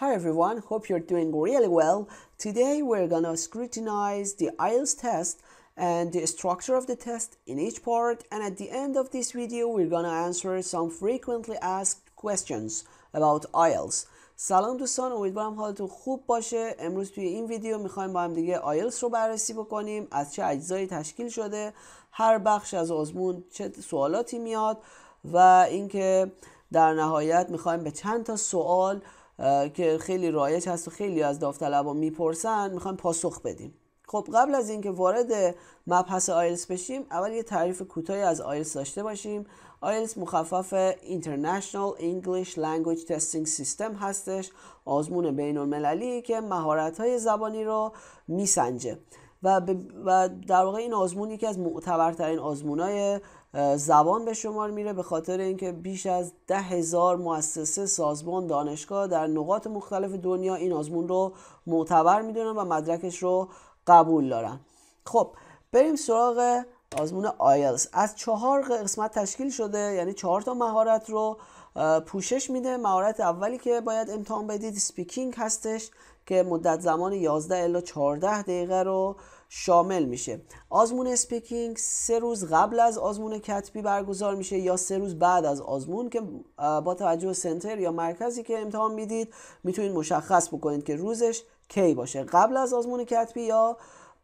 Hi everyone, hope you're doing really well. Today we're gonna scrutinize the IELTS test and the structure of the test in each part and at the end of this video we're gonna answer some frequently asked questions about IELTS. سلام دوستان امیدوارم حالتون خوب باشه امروز توی این ویدیو میخوایم با هم دیگه آیلتس رو بررسی بکنیم از چه اجزایی تشکیل شده هر بخش از آزمون چه سوالاتی میاد و اینکه در نهایت میخوایم به چند تا سوال که خیلی رایج هست و خیلی از داوطلبا میپرسن میخوایم پاسخ بدیم خب قبل از اینکه وارد مبحث آیلس بشیم اول یه تعریف کوتاهی از آیلس داشته باشیم آیلس مخفف International English Language Testing System هستش آزمون بین المللی که مهارت های زبانی رو میسنجه و, در واقع این آزمون یکی از معتبرترین آزمون های زبان به شمار میره به خاطر اینکه بیش از ده هزار مؤسسه سازمان دانشگاه در نقاط مختلف دنیا این آزمون رو معتبر میدونن و مدرکش رو قبول دارن خب بریم سراغ آزمون آیلز از چهار قسمت تشکیل شده یعنی چهار تا مهارت رو پوشش میده مهارت اولی که باید امتحان بدید سپیکینگ هستش که مدت زمان 11 الا 14 دقیقه رو شامل میشه آزمون اسپیکینگ سه روز قبل از آزمون کتبی برگزار میشه یا سه روز بعد از آزمون که با توجه سنتر یا مرکزی که امتحان میدید میتونید مشخص بکنید که روزش کی باشه قبل از آزمون کتبی یا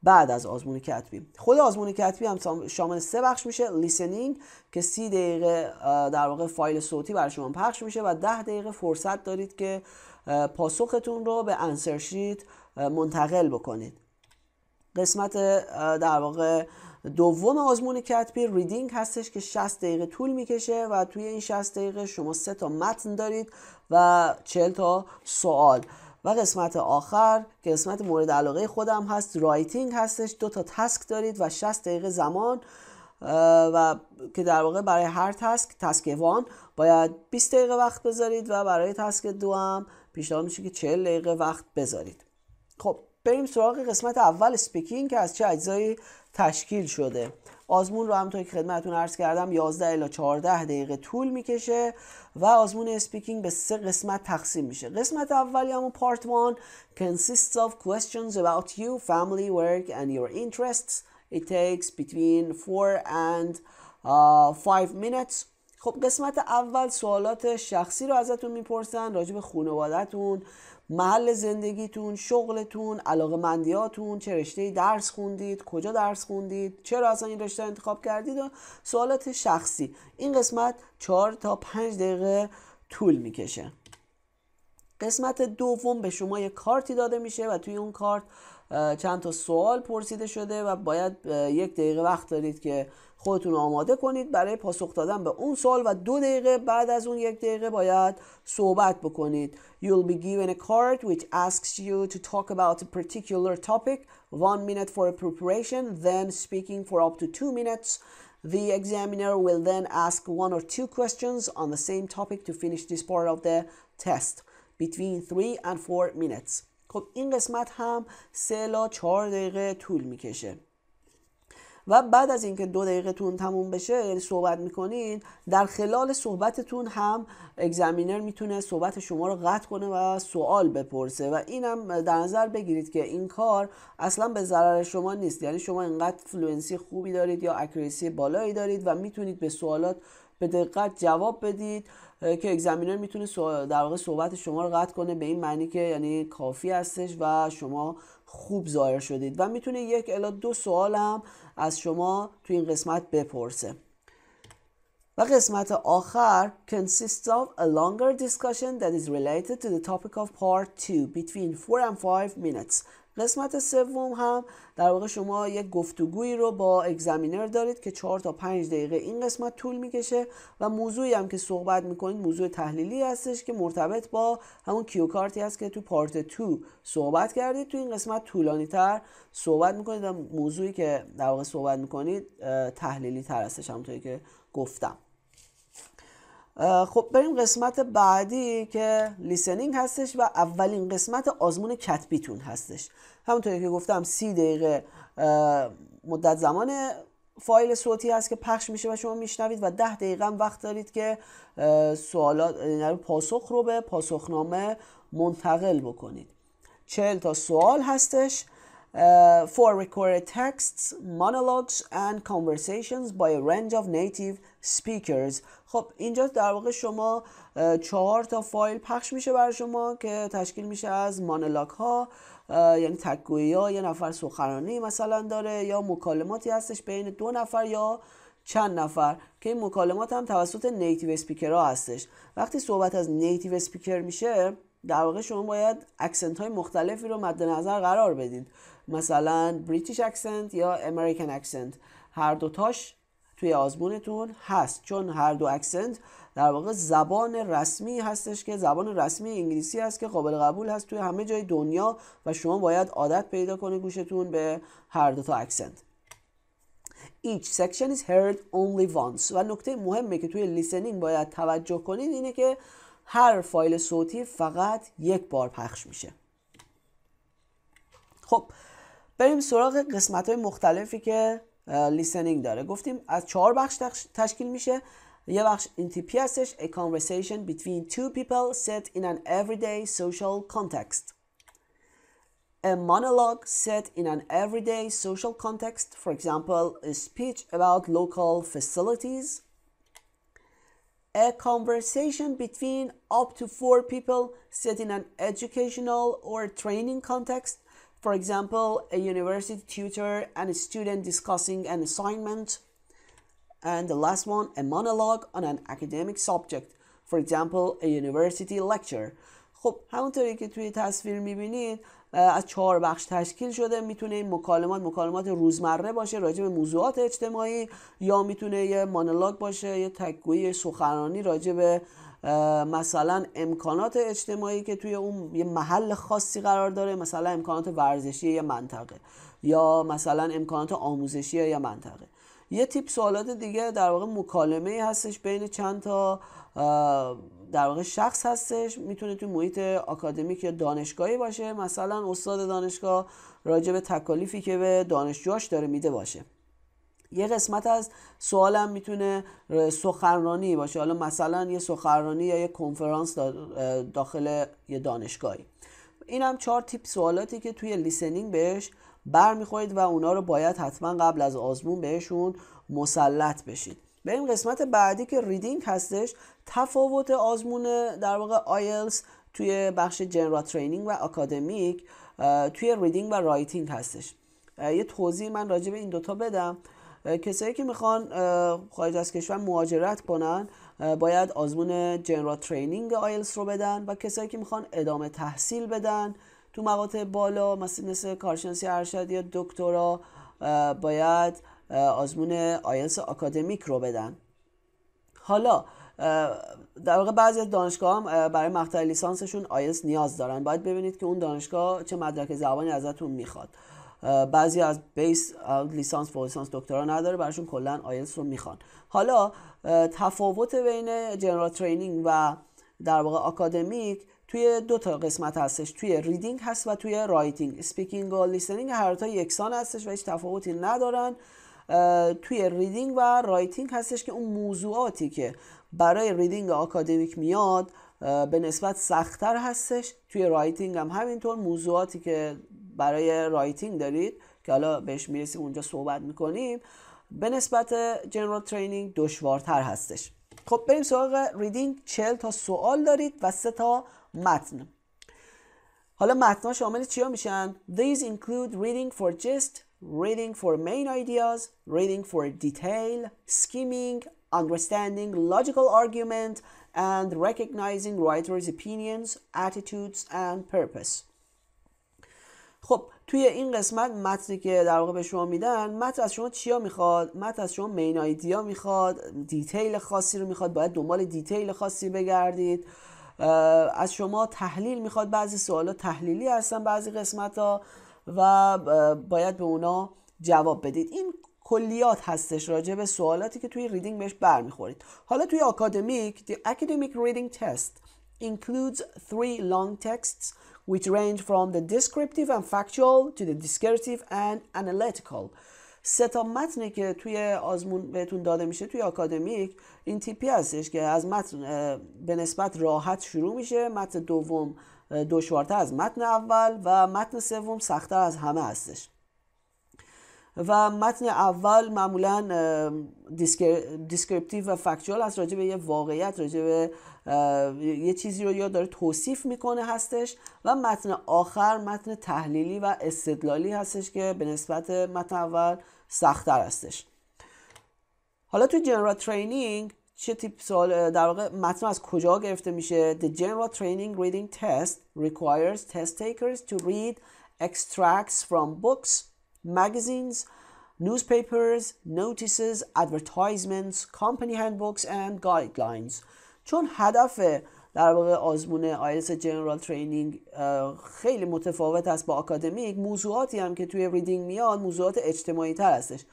بعد از آزمون کتبی خود آزمون کتبی هم شامل سه بخش میشه لیسنینگ که سی دقیقه در واقع فایل صوتی برای شما پخش میشه و ده دقیقه فرصت دارید که پاسختون رو به انسرشیت منتقل بکنید قسمت در واقع دوم آزمون کتبی ریدینگ هستش که 60 دقیقه طول میکشه و توی این 60 دقیقه شما سه تا متن دارید و 40 تا سوال و قسمت آخر که قسمت مورد علاقه خودم هست رایتینگ هستش دو تا تسک دارید و 60 دقیقه زمان و که در واقع برای هر تسک تسک وان باید 20 دقیقه وقت بذارید و برای تسک دو هم پیشنهاد میشه که 40 دقیقه وقت بذارید خب بریم سراغ قسمت اول سپیکینگ که از چه اجزایی تشکیل شده آزمون رو همونطور که خدمتتون عرض کردم 11 الی 14 دقیقه طول میکشه و آزمون اسپیکینگ به سه قسمت تقسیم میشه قسمت اولی همون پارت 1 consists of questions about you, family, work and your interests it takes between 4 and 5 uh, minutes خب قسمت اول سوالات شخصی رو ازتون میپرسن راجع به خانواده‌تون، محل زندگیتون شغلتون علاقه مندیاتون چه رشته درس خوندید کجا درس خوندید چرا اصلا این رشته انتخاب کردید و سوالات شخصی این قسمت چهار تا پنج دقیقه طول میکشه قسمت دوم به شما یک کارتی داده میشه و توی اون کارت چند تا سوال پرسیده شده و باید یک دقیقه وقت دارید که خودتون آماده کنید برای پاسخ دادن به اون سوال و دو دقیقه بعد از اون یک دقیقه باید صحبت بکنید You'll be given a card which asks you to talk about a particular topic one minute for preparation then speaking for up to two minutes The examiner will then ask one or two questions on the same topic to finish this part of the test between 3 and 4 minutes. خب این قسمت هم سه لا 4 دقیقه طول میکشه. و بعد از اینکه دو تون تموم بشه یعنی صحبت میکنین در خلال صحبتتون هم اگزامینر میتونه صحبت شما رو قطع کنه و سوال بپرسه و اینم در نظر بگیرید که این کار اصلا به ضرر شما نیست یعنی شما انقدر فلوئنسی خوبی دارید یا اکریسی بالایی دارید و میتونید به سوالات به دقت جواب بدید که اگزامینر میتونه در واقع صحبت شما رو قطع کنه به این معنی که یعنی کافی هستش و شما خوب ظاهر شدید و میتونه یک الا دو سوال هم از شما تو این قسمت بپرسه و قسمت آخر consists of a longer discussion that is related to the topic of part 2 between 4 and 5 minutes قسمت سوم هم در واقع شما یک گفتگویی رو با اگزامینر دارید که چهار تا پنج دقیقه این قسمت طول میکشه و موضوعی هم که صحبت میکنید موضوع تحلیلی هستش که مرتبط با همون کیوکارتی هست که تو پارت 2 صحبت کردید تو این قسمت طولانی تر صحبت میکنید و موضوعی که در واقع صحبت میکنید تحلیلی تر هستش همونطوری که گفتم خب بریم قسمت بعدی که لیسنینگ هستش و اولین قسمت آزمون کتبیتون هستش همونطوری که گفتم سی دقیقه مدت زمان فایل صوتی هست که پخش میشه و شما میشنوید و ده دقیقه هم وقت دارید که سوالات یعنی پاسخ رو به پاسخنامه منتقل بکنید چهل تا سوال هستش for recorded texts, monologues and conversations by a range of native speakers خب اینجا در واقع شما چهار تا فایل پخش میشه بر شما که تشکیل میشه از مانلاک ها یعنی تکگویی ها یه نفر سخنرانی مثلا داره یا مکالماتی هستش بین دو نفر یا چند نفر که این مکالمات هم توسط نیتیو سپیکر ها هستش وقتی صحبت از نیتیو سپیکر میشه در واقع شما باید اکسنت های مختلفی رو مد نظر قرار بدید مثلا بریتیش اکسنت یا امریکن اکسنت هر دوتاش توی آزمونتون هست چون هر دو اکسنت در واقع زبان رسمی هستش که زبان رسمی انگلیسی هست که قابل قبول هست توی همه جای دنیا و شما باید عادت پیدا کنه گوشتون به هر دو تا اکسنت each section is heard only once و نکته مهمه که توی لیسنینگ باید توجه کنید اینه که هر فایل صوتی فقط یک بار پخش میشه خب بریم سراغ قسمت های مختلفی که لیسنینگ داره گفتیم از چهار بخش تشکیل میشه یه بخش اینتیپی هستش A conversation between two people set in an everyday social context A monologue set in an everyday social context, for example, a speech about local facilities. A conversation between up to four people set in an educational or training context, For example, a university tutor and a student discussing an assignment. And the last one, a monologue on an academic subject. For example, a university lecture. خب همونطوری که توی تصویر میبینید از چهار بخش تشکیل شده میتونه این مکالمات مکالمات روزمره باشه راجع به موضوعات اجتماعی یا میتونه یه مانلاگ باشه یه تکگویی سخنرانی راجع به مثلا امکانات اجتماعی که توی اون یه محل خاصی قرار داره مثلا امکانات ورزشی یه منطقه یا مثلا امکانات آموزشی یا منطقه یه تیپ سوالات دیگه در واقع مکالمه هستش بین چند تا در واقع شخص هستش میتونه تو محیط اکادمیک یا دانشگاهی باشه مثلا استاد دانشگاه راجع به تکالیفی که به دانشجوهاش داره میده باشه یه قسمت از سوالم میتونه سخنرانی باشه حالا مثلا یه سخنرانی یا یه کنفرانس داخل یه دانشگاهی هم چهار تیپ سوالاتی که توی لیسنینگ بهش برمیخورید و اونا رو باید حتما قبل از آزمون بهشون مسلط بشید بریم قسمت بعدی که ریدینگ هستش تفاوت آزمون در واقع آیلز توی بخش جنرال ترینینگ و اکادمیک توی ریدینگ و رایتینگ هستش یه توضیح من راجع به این دوتا بدم کسایی که میخوان خارج از کشور مهاجرت کنن باید آزمون جنرال ترینینگ آیلس رو بدن و کسایی که میخوان ادامه تحصیل بدن تو مقاطع بالا مثل, مثل کارشناسی ارشد یا دکترا باید آزمون آیلس آکادمیک رو بدن حالا در واقع بعضی از دانشگاه هم برای مقطع لیسانسشون آیلس نیاز دارن باید ببینید که اون دانشگاه چه مدرک زبانی ازتون میخواد بعضی از بیس لیسانس فوق لیسانس دکترا نداره براشون کلا آیلتس رو میخوان حالا تفاوت بین جنرال ترینینگ و در واقع آکادمیک توی دو تا قسمت هستش توی ریدینگ هست و توی رایتینگ اسپیکینگ و لیسنینگ هر تا یکسان هستش و هیچ تفاوتی ندارن توی ریدینگ و رایتینگ هستش که اون موضوعاتی که برای ریدینگ آکادمیک میاد به نسبت سختتر هستش توی رایتینگ هم همینطور موضوعاتی که برای رایتینگ دارید که حالا بهش میرسیم اونجا صحبت میکنیم به نسبت جنرال ترینینگ دشوارتر هستش خب بریم سراغ ریدینگ چل تا سوال دارید و سه تا متن حالا ها شامل چیا میشن these include reading for gist reading for main ideas reading for detail skimming understanding logical argument and recognizing writer's opinions attitudes and purpose خب توی این قسمت متنی که در واقع به شما میدن متن از شما چیا میخواد متن از شما مین آیدیا میخواد دیتیل خاصی رو میخواد باید دنبال دیتیل خاصی بگردید از شما تحلیل میخواد بعضی سوالات تحلیلی هستن بعضی قسمت ها و باید به اونا جواب بدید این کلیات هستش راجع به سوالاتی که توی ریدینگ بهش برمیخورید حالا توی اکادمیک the academic reading test includes three long texts which range from the descriptive and factual to the discursive and analytical سه تا متنی که توی آزمون بهتون داده میشه توی آکادمیک این تیپی هستش که از متن به نسبت راحت شروع میشه متن دوم دشوارتر از متن اول و متن سوم سختتر از همه هستش و متن اول معمولا دیسکریپتیو و فکتوال از راجع به یه واقعیت راجع به یه چیزی رو یا داره توصیف میکنه هستش و متن آخر متن تحلیلی و استدلالی هستش که به نسبت متن اول سختتر هستش حالا تو جنرال ترینینگ چه تیپ سوال در واقع متن از کجا گرفته میشه The general training reading test requires test takers to read extracts from books magazines, newspapers, notices, advertisements, company handbooks and guidelines چون هدف در واقع آزمون آیلس جنرال ترینینگ خیلی متفاوت است با اکادمیک موضوعاتی هم که توی ریدینگ میاد موضوعات اجتماعی تر هستش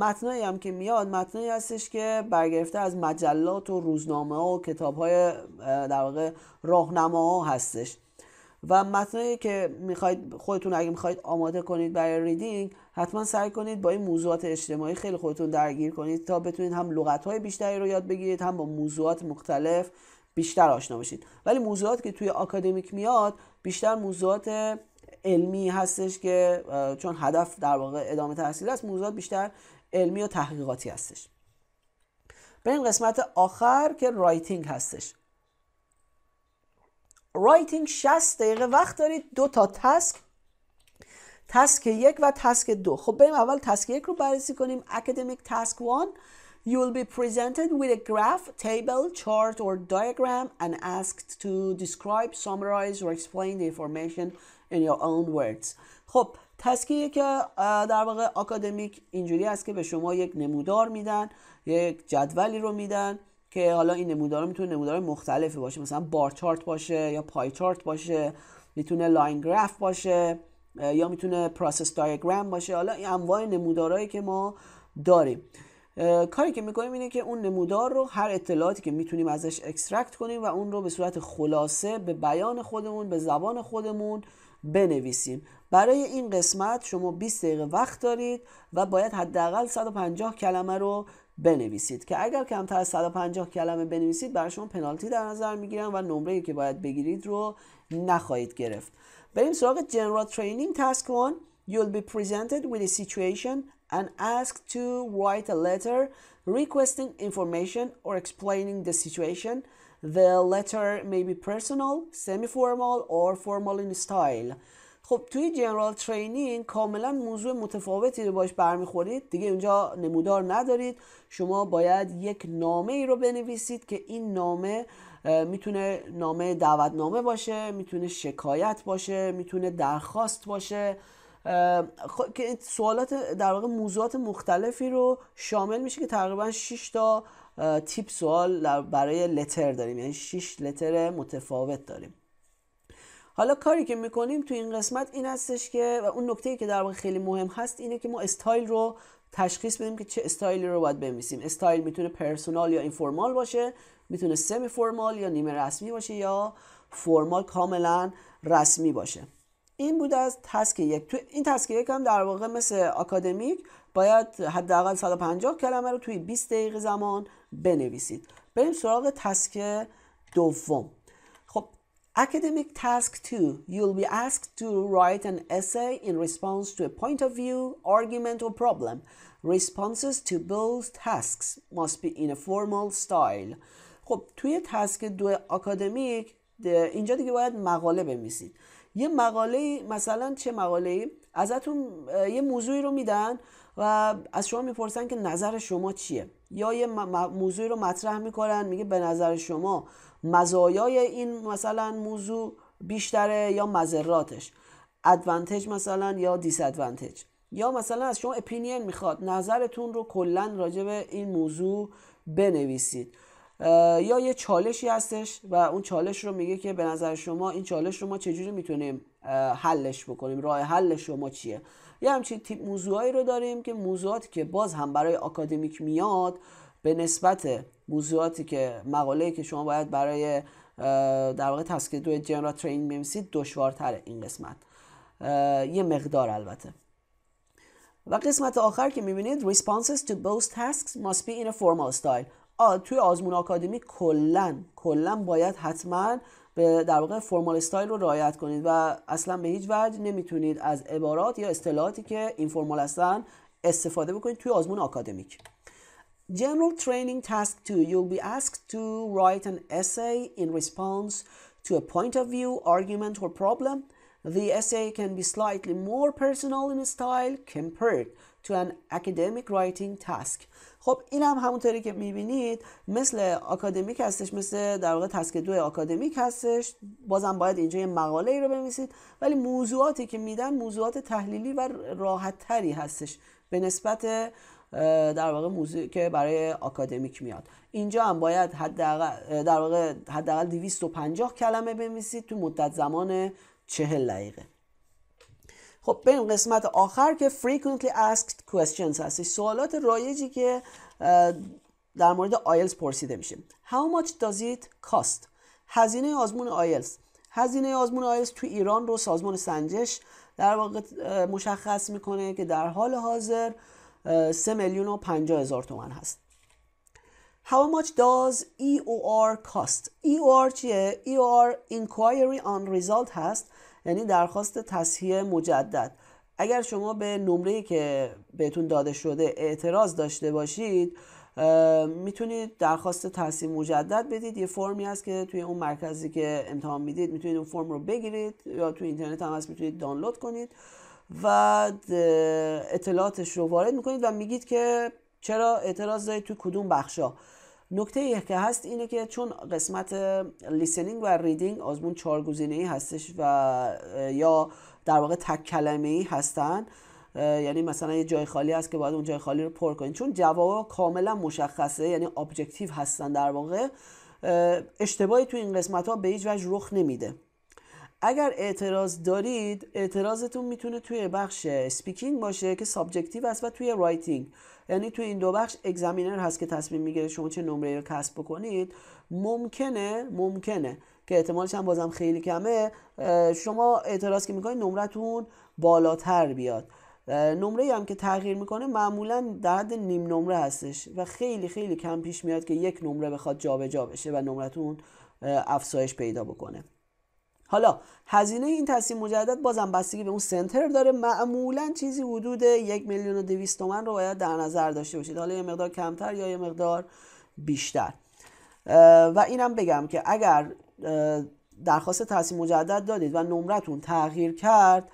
متنایی هم که میاد متنایی هستش که برگرفته از مجلات و روزنامه و کتاب های در واقع راهنما هستش و متنایی که میخواید خودتون اگه میخواید آماده کنید برای ریدینگ حتما سعی کنید با این موضوعات اجتماعی خیلی خودتون درگیر کنید تا بتونید هم لغت های بیشتری رو یاد بگیرید هم با موضوعات مختلف بیشتر آشنا بشید ولی موضوعات که توی آکادمیک میاد بیشتر موضوعات علمی هستش که چون هدف در واقع ادامه تحصیل است موضوعات بیشتر علمی و تحقیقاتی هستش این قسمت آخر که رایتینگ هستش رایتینگ 60 دقیقه وقت دارید دو تا تسک تسک یک و تسک دو خب بریم اول تسک یک رو بررسی کنیم academic task one you will be presented with a graph table chart or diagram and asked to describe summarize or explain the information in your own words خب تسکیه که در واقع اکادمیک اینجوری است که به شما یک نمودار میدن یک جدولی رو میدن که حالا این نمودارا میتونه نمودار مختلفی باشه مثلا بار چارت باشه یا پای چارت باشه میتونه لاین گراف باشه یا میتونه پروسس دایگرام باشه حالا این انواع نمودارهایی که ما داریم کاری که میکنیم اینه که اون نمودار رو هر اطلاعاتی که میتونیم ازش اکسترکت کنیم و اون رو به صورت خلاصه به بیان خودمون به زبان خودمون بنویسیم برای این قسمت شما 20 دقیقه وقت دارید و باید حداقل 150 کلمه رو بنویسید که اگر کمتر از 150 کلمه بنویسید برای شما پنالتی در نظر میگیرن و نمره که باید بگیرید رو نخواهید گرفت بریم سراغ جنرال ترینینگ Task 1 You'll be presented with a situation and asked to write a letter requesting information or explaining the situation. The letter may be personal, semi formal, or formal in style. خب توی جنرال ترینینگ کاملا موضوع متفاوتی رو باش برمیخورید دیگه اونجا نمودار ندارید شما باید یک نامه ای رو بنویسید که این نامه میتونه نامه دعوتنامه باشه میتونه شکایت باشه میتونه درخواست باشه خب که سوالات در واقع موضوعات مختلفی رو شامل میشه که تقریبا 6 تا تیپ سوال برای لتر داریم یعنی 6 لتر متفاوت داریم حالا کاری که میکنیم تو این قسمت این هستش که و اون نکته که در واقع خیلی مهم هست اینه که ما استایل رو تشخیص بدیم که چه استایلی رو باید بنویسیم استایل میتونه پرسونال یا اینفورمال باشه میتونه سمی فرمال یا نیمه رسمی باشه یا فرمال کاملا رسمی باشه این بود از تسک یک تو این تسک یک هم در واقع مثل آکادمیک باید حداقل 150 کلمه رو توی 20 دقیقه زمان بنویسید بریم سراغ تسک دوم Academic task two, you'll be asked to write an essay in response to a point of view, argument, or problem. Responses to both tasks must be in a formal style. خب توی تسک دو اکادمیک اینجا دیگه باید مقاله بنویسید یه مقاله مثلا چه مقاله ازتون یه موضوعی رو میدن و از شما میپرسن که نظر شما چیه یا یه موضوعی رو مطرح میکنن میگه به نظر شما مزایای این مثلا موضوع بیشتره یا مذراتش ادوانتج مثلا یا دیس ادوانتج یا مثلا از شما اپینین میخواد نظرتون رو کلا راجع به این موضوع بنویسید یا یه چالشی هستش و اون چالش رو میگه که به نظر شما این چالش رو ما چجوری میتونیم حلش بکنیم راه حل شما چیه یه همچین تیپ موضوعایی رو داریم که موضوعاتی که باز هم برای اکادمیک میاد به نسبت موضوعاتی که مقاله‌ای که شما باید برای در واقع تسک دو جنرال ترین بنویسید دشوارتره این قسمت یه مقدار البته و قسمت آخر که میبینید responses to both tasks must be in a formal style توی آزمون آکادمی کلن کلن باید حتما به در واقع فرمال استایل رو رعایت کنید و اصلا به هیچ وجه نمیتونید از عبارات یا اصطلاحاتی که این فرمال هستن استفاده بکنید توی آزمون آکادمیک General training task two, you'll be asked to write an essay in response to a point of view, argument, or problem. The essay can be slightly more personal in style compared to an academic writing task. خب این هم همونطوری که میبینید مثل اکادمیک هستش مثل در واقع تسک دو اکادمیک هستش بازم باید اینجا یه مقاله ای رو بنویسید ولی موضوعاتی که میدن موضوعات تحلیلی و راحت تری هستش به نسبت در واقع موزیک که برای آکادمیک میاد اینجا هم باید حداقل در واقع حداقل 250 کلمه بنویسید تو مدت زمان 40 دقیقه خب بریم قسمت آخر که frequently asked questions هستش سوالات رایجی که در مورد آیلز پرسیده میشه How much does it cost؟ هزینه آزمون آیلز هزینه آزمون آیلز تو ایران رو سازمان سنجش در واقع مشخص میکنه که در حال حاضر 3 میلیون و 50 هزار تومن هست How much does EOR cost? EOR چیه؟ EOR Inquiry on Result هست یعنی درخواست تصحیح مجدد اگر شما به نمره که بهتون داده شده اعتراض داشته باشید میتونید درخواست تصحیح مجدد بدید یه فرمی هست که توی اون مرکزی که امتحان میدید میتونید اون فرم رو بگیرید یا توی اینترنت هم هست میتونید دانلود کنید و اطلاعاتش رو وارد میکنید و میگید که چرا اعتراض دارید تو کدوم بخشا نکته ای که هست اینه که چون قسمت لیسنینگ و ریدینگ آزمون چهار گزینه ای هستش و یا در واقع تک کلمه ای هستن یعنی مثلا یه جای خالی هست که باید اون جای خالی رو پر کنید چون جواب کاملا مشخصه یعنی ابجکتیو هستن در واقع اشتباهی تو این قسمت ها به هیچ وجه رخ نمیده اگر اعتراض دارید اعتراضتون میتونه توی بخش سپیکینگ باشه که سابجکتیو است و توی رایتینگ یعنی توی این دو بخش اگزامینر هست که تصمیم میگیره شما چه نمره رو کسب بکنید ممکنه ممکنه که احتمالش هم بازم خیلی کمه شما اعتراض که میکنید نمرتون بالاتر بیاد نمره هم که تغییر میکنه معمولا در حد نیم نمره هستش و خیلی خیلی کم پیش میاد که یک نمره بخواد جابجا جا بشه و نمرتون افزایش پیدا بکنه حالا هزینه این تصمیم مجدد بازم بستگی به اون سنتر داره معمولا چیزی حدود یک میلیون و دویست تومن رو باید در نظر داشته باشید حالا یه مقدار کمتر یا یه مقدار بیشتر و اینم بگم که اگر درخواست تصمیم مجدد دادید و نمرتون تغییر کرد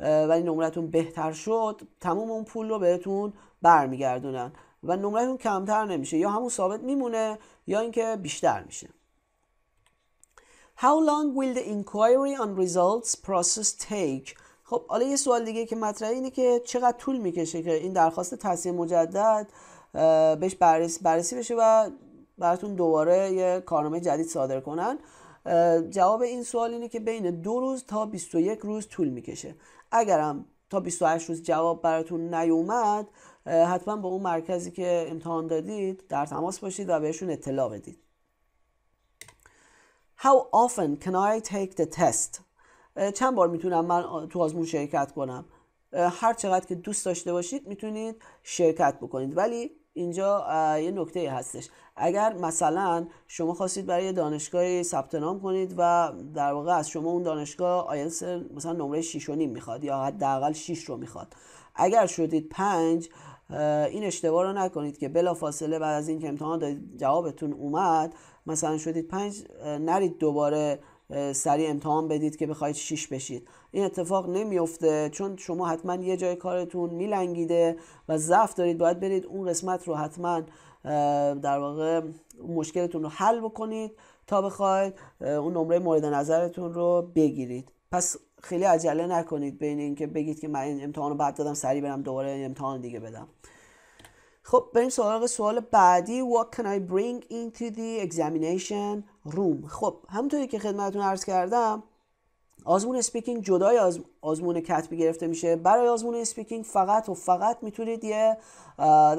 ولی نمرتون بهتر شد تمام اون پول رو بهتون برمیگردونن و نمرتون کمتر نمیشه یا همون ثابت میمونه یا اینکه بیشتر میشه How long will the inquiry on results process take? خب حالا یه سوال دیگه که مطرح اینه که چقدر طول میکشه که این درخواست تصحیح مجدد بهش بررسی, بشه و براتون دوباره یه کارنامه جدید صادر کنن جواب این سوال اینه که بین دو روز تا 21 روز طول میکشه اگرم تا 28 روز جواب براتون نیومد حتما با اون مرکزی که امتحان دادید در تماس باشید و بهشون اطلاع بدید How often can I take the test? چند بار میتونم من تو آزمون شرکت کنم هر چقدر که دوست داشته باشید میتونید شرکت بکنید ولی اینجا یه نکته هستش اگر مثلا شما خواستید برای دانشگاهی ثبت نام کنید و در واقع از شما اون دانشگاه آیلتس مثلا نمره 6 و نیم میخواد یا حداقل 6 رو میخواد اگر شدید 5 این اشتباه رو نکنید که فاصله بعد از اینکه امتحان جوابتون اومد مثلا شدید پنج نرید دوباره سریع امتحان بدید که بخواید شیش بشید این اتفاق نمیفته چون شما حتما یه جای کارتون میلنگیده و ضعف دارید باید برید اون قسمت رو حتما در واقع مشکلتون رو حل بکنید تا بخواید اون نمره مورد نظرتون رو بگیرید پس خیلی عجله نکنید بین اینکه بگید که من این امتحان رو بعد دادم سریع برم دوباره امتحان دیگه بدم خب بریم سراغ سوال بعدی What can I bring into the examination room خب همونطوری که خدمتون عرض کردم آزمون اسپیکینگ جدای از آزمون کتبی گرفته میشه برای آزمون اسپیکینگ فقط و فقط میتونید یه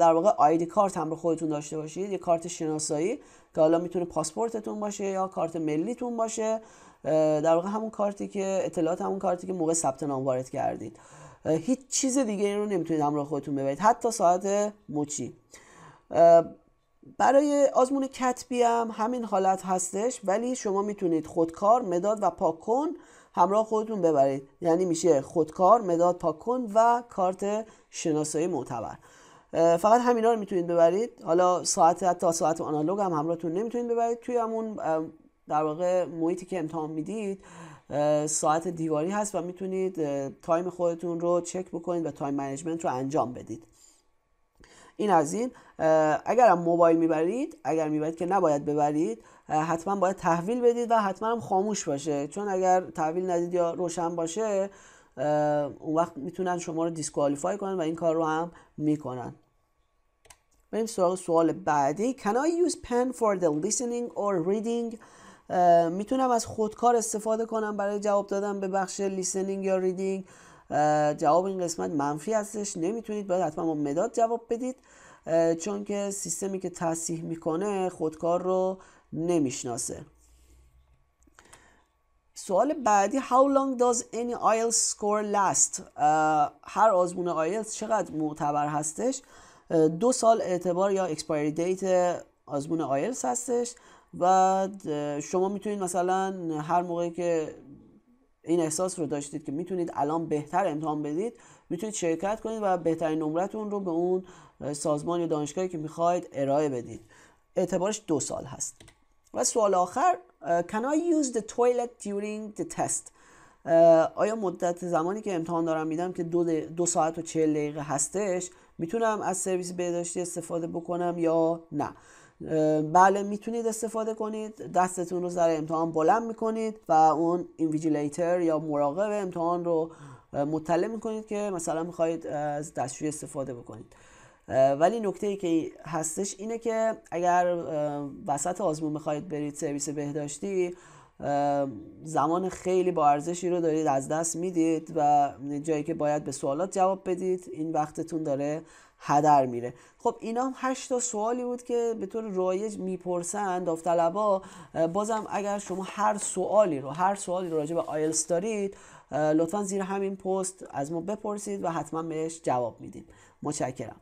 در واقع آیدی کارت هم رو خودتون داشته باشید یه کارت شناسایی که حالا میتونه پاسپورتتون باشه یا کارت ملیتون باشه در واقع همون کارتی که اطلاعات همون کارتی که موقع ثبت نام وارد کردید هیچ چیز دیگه این رو نمیتونید همراه خودتون ببرید حتی ساعت مچی برای آزمون کتبی هم همین حالت هستش ولی شما میتونید خودکار مداد و پاکن همراه خودتون ببرید یعنی میشه خودکار مداد پاکن و کارت شناسایی معتبر فقط همینا رو میتونید ببرید حالا ساعت حتی ساعت آنالوگ هم همراهتون نمیتونید ببرید توی همون در واقع محیطی که امتحان میدید ساعت دیواری هست و میتونید تایم خودتون رو چک بکنید و تایم منیجمنت رو انجام بدید این از این اگر هم موبایل میبرید اگر میبرید که نباید ببرید حتما باید تحویل بدید و حتما هم خاموش باشه چون اگر تحویل ندید یا روشن باشه اون وقت میتونن شما رو دیسکوالیفای کنن و این کار رو هم میکنن بریم سراغ سوال بعدی Can I use pen for the listening or reading میتونم از خودکار استفاده کنم برای جواب دادن به بخش لیسنینگ یا ریدینگ جواب این قسمت منفی هستش نمیتونید باید حتما با مداد جواب بدید چون که سیستمی که تصیح میکنه خودکار رو نمیشناسه سوال بعدی How long does any IELTS score last? هر آزمون آیلز چقدر معتبر هستش؟ دو سال اعتبار یا expiry date آزمون آیلز هستش و شما میتونید مثلا هر موقعی که این احساس رو داشتید که میتونید الان بهتر امتحان بدید میتونید شرکت کنید و بهترین نمرتون رو به اون سازمان یا دانشگاهی که میخواید ارائه بدید اعتبارش دو سال هست و سوال آخر Can I use the toilet during test? آیا مدت زمانی که امتحان دارم میدم که دو, ساعت و چهل دقیقه هستش میتونم از سرویس بهداشتی استفاده بکنم یا نه بله میتونید استفاده کنید دستتون رو سر امتحان بلند میکنید و اون اینویجیلیتر یا مراقب امتحان رو مطلع میکنید که مثلا میخواید از دستشوی استفاده بکنید ولی نکته ای که هستش اینه که اگر وسط آزمون میخواید برید سرویس بهداشتی زمان خیلی با ارزشی رو دارید از دست میدید و جایی که باید به سوالات جواب بدید این وقتتون داره هدر میره خب اینا هم هشت تا سوالی بود که به طور رایج میپرسن داوطلبا بازم اگر شما هر سوالی رو هر سوالی رو راجع به آیلس دارید لطفا زیر همین پست از ما بپرسید و حتما بهش جواب میدیم متشکرم